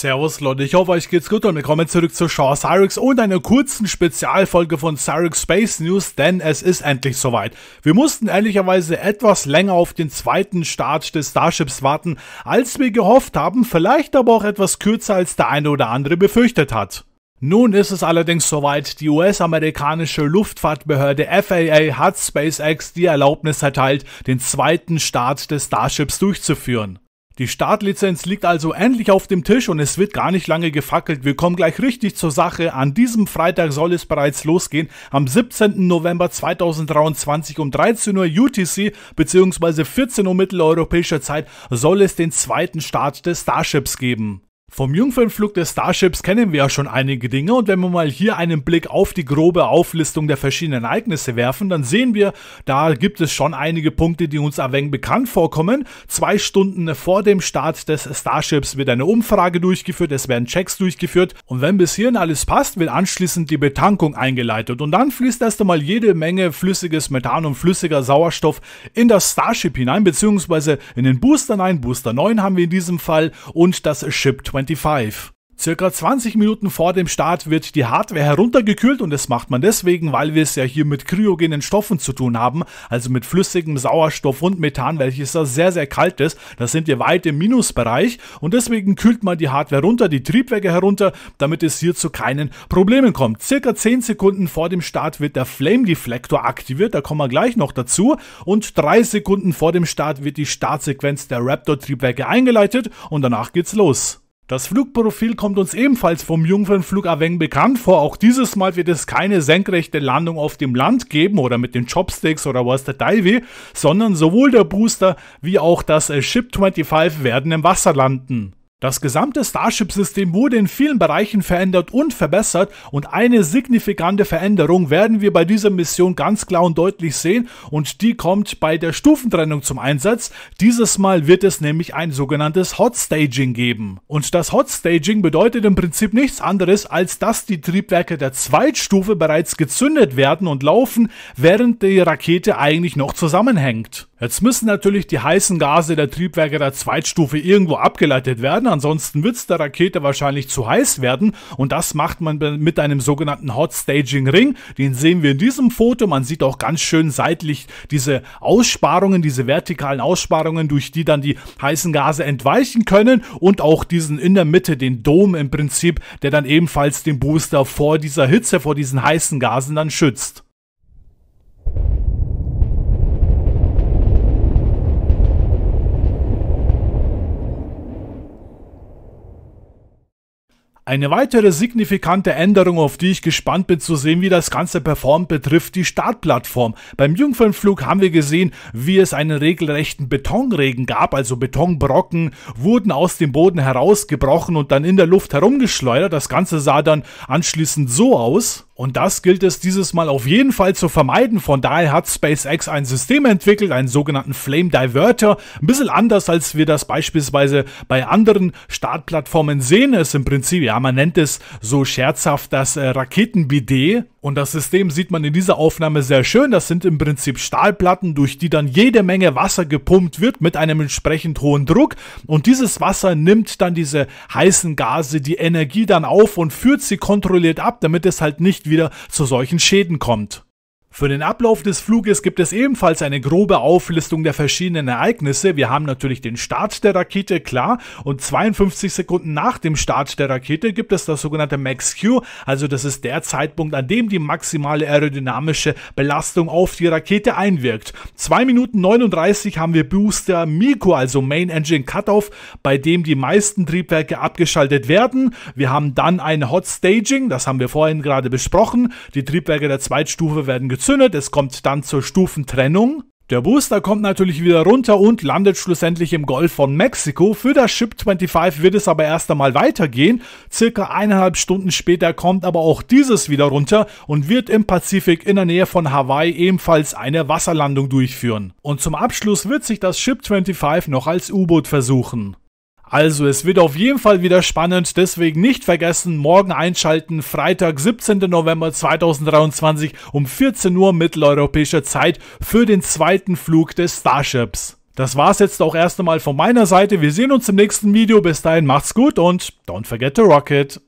Servus Leute, ich hoffe euch geht's gut und willkommen zurück zu Shaw Cyrix und einer kurzen Spezialfolge von Cyrix Space News, denn es ist endlich soweit. Wir mussten ehrlicherweise etwas länger auf den zweiten Start des Starships warten, als wir gehofft haben, vielleicht aber auch etwas kürzer als der eine oder andere befürchtet hat. Nun ist es allerdings soweit, die US-amerikanische Luftfahrtbehörde FAA hat SpaceX die Erlaubnis erteilt, den zweiten Start des Starships durchzuführen. Die Startlizenz liegt also endlich auf dem Tisch und es wird gar nicht lange gefackelt. Wir kommen gleich richtig zur Sache. An diesem Freitag soll es bereits losgehen. Am 17. November 2023 um 13 Uhr UTC bzw. 14 Uhr mitteleuropäischer Zeit soll es den zweiten Start des Starships geben. Vom Jungfernflug des Starships kennen wir ja schon einige Dinge und wenn wir mal hier einen Blick auf die grobe Auflistung der verschiedenen Ereignisse werfen, dann sehen wir, da gibt es schon einige Punkte, die uns erwähnt bekannt vorkommen. Zwei Stunden vor dem Start des Starships wird eine Umfrage durchgeführt, es werden Checks durchgeführt und wenn bis hierhin alles passt, wird anschließend die Betankung eingeleitet und dann fließt erst einmal jede Menge flüssiges Methan und flüssiger Sauerstoff in das Starship hinein, beziehungsweise in den Booster 9, Booster 9 haben wir in diesem Fall und das Ship Circa 20 Minuten vor dem Start wird die Hardware heruntergekühlt und das macht man deswegen, weil wir es ja hier mit kryogenen Stoffen zu tun haben, also mit flüssigem Sauerstoff und Methan, welches da sehr, sehr kalt ist. Da sind wir weit im Minusbereich und deswegen kühlt man die Hardware runter, die Triebwerke herunter, damit es hier zu keinen Problemen kommt. Circa 10 Sekunden vor dem Start wird der Flame Deflector aktiviert, da kommen wir gleich noch dazu und 3 Sekunden vor dem Start wird die Startsequenz der Raptor Triebwerke eingeleitet und danach geht's los. Das Flugprofil kommt uns ebenfalls vom Jungfernflug Aveng bekannt vor. Auch dieses Mal wird es keine senkrechte Landung auf dem Land geben oder mit den Chopsticks oder was der Divey, sondern sowohl der Booster wie auch das Ship 25 werden im Wasser landen. Das gesamte Starship-System wurde in vielen Bereichen verändert und verbessert und eine signifikante Veränderung werden wir bei dieser Mission ganz klar und deutlich sehen und die kommt bei der Stufentrennung zum Einsatz. Dieses Mal wird es nämlich ein sogenanntes Hot Staging geben. Und das Hot Staging bedeutet im Prinzip nichts anderes, als dass die Triebwerke der Zweitstufe bereits gezündet werden und laufen, während die Rakete eigentlich noch zusammenhängt. Jetzt müssen natürlich die heißen Gase der Triebwerke der Zweitstufe irgendwo abgeleitet werden, Ansonsten wird es der Rakete wahrscheinlich zu heiß werden und das macht man mit einem sogenannten Hot Staging Ring. Den sehen wir in diesem Foto. Man sieht auch ganz schön seitlich diese Aussparungen, diese vertikalen Aussparungen, durch die dann die heißen Gase entweichen können und auch diesen in der Mitte, den Dom im Prinzip, der dann ebenfalls den Booster vor dieser Hitze, vor diesen heißen Gasen dann schützt. Eine weitere signifikante Änderung, auf die ich gespannt bin zu sehen, wie das Ganze performt, betrifft die Startplattform. Beim Jungfernflug haben wir gesehen, wie es einen regelrechten Betonregen gab, also Betonbrocken wurden aus dem Boden herausgebrochen und dann in der Luft herumgeschleudert. Das Ganze sah dann anschließend so aus. Und das gilt es dieses Mal auf jeden Fall zu vermeiden. Von daher hat SpaceX ein System entwickelt, einen sogenannten Flame Diverter. Ein bisschen anders, als wir das beispielsweise bei anderen Startplattformen sehen. Es ist im Prinzip, ja, man nennt es so scherzhaft das äh, Raketenbidet. Und das System sieht man in dieser Aufnahme sehr schön. Das sind im Prinzip Stahlplatten, durch die dann jede Menge Wasser gepumpt wird mit einem entsprechend hohen Druck. Und dieses Wasser nimmt dann diese heißen Gase, die Energie dann auf und führt sie kontrolliert ab, damit es halt nicht wieder zu solchen Schäden kommt. Für den Ablauf des Fluges gibt es ebenfalls eine grobe Auflistung der verschiedenen Ereignisse. Wir haben natürlich den Start der Rakete, klar, und 52 Sekunden nach dem Start der Rakete gibt es das sogenannte Max-Q, also das ist der Zeitpunkt, an dem die maximale aerodynamische Belastung auf die Rakete einwirkt. 2 Minuten 39 haben wir Booster Miko, also Main Engine Cutoff, bei dem die meisten Triebwerke abgeschaltet werden. Wir haben dann ein Hot Staging, das haben wir vorhin gerade besprochen. Die Triebwerke der Zweitstufe werden gezogen gezündet, es kommt dann zur Stufentrennung. Der Booster kommt natürlich wieder runter und landet schlussendlich im Golf von Mexiko. Für das Ship 25 wird es aber erst einmal weitergehen. Circa eineinhalb Stunden später kommt aber auch dieses wieder runter und wird im Pazifik in der Nähe von Hawaii ebenfalls eine Wasserlandung durchführen. Und zum Abschluss wird sich das Ship 25 noch als U-Boot versuchen. Also es wird auf jeden Fall wieder spannend, deswegen nicht vergessen, morgen einschalten, Freitag, 17. November 2023 um 14 Uhr mitteleuropäischer Zeit für den zweiten Flug des Starships. Das war's jetzt auch erst einmal von meiner Seite, wir sehen uns im nächsten Video, bis dahin macht's gut und don't forget to rocket!